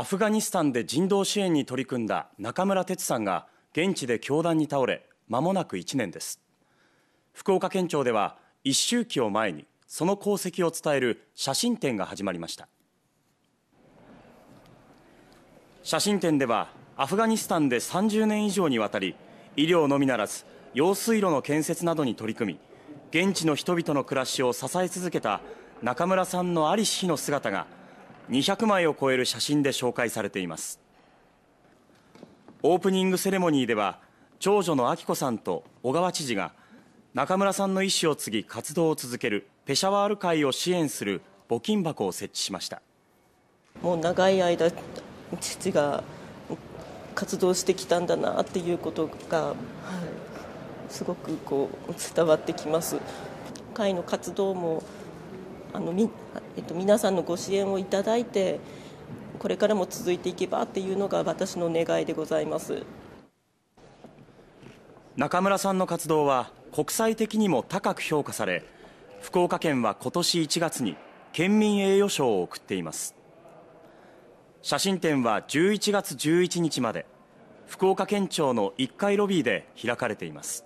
アフガニスタンで人道支援に取り組んだ中村哲さんが現地で教弾に倒れ間もなく1年です福岡県庁では一周忌を前にその功績を伝える写真展が始まりました写真展ではアフガニスタンで30年以上にわたり医療のみならず用水路の建設などに取り組み現地の人々の暮らしを支え続けた中村さんの在りし日の姿が200枚を超える写真で紹介されていますオープニングセレモニーでは長女の明子さんと小川知事が中村さんの意思を継ぎ活動を続けるペシャワール会を支援する募金箱を設置しましたもう長い間父が活動してきたんだなっていうことが、はい、すごくこう伝わってきます会の活動もあのみ、えっと、皆さんのご支援をいただいてこれからも続いていけばっていうのが私の願いでございます中村さんの活動は国際的にも高く評価され福岡県は今年1月に県民栄誉賞を送っています写真展は11月11日まで福岡県庁の1階ロビーで開かれています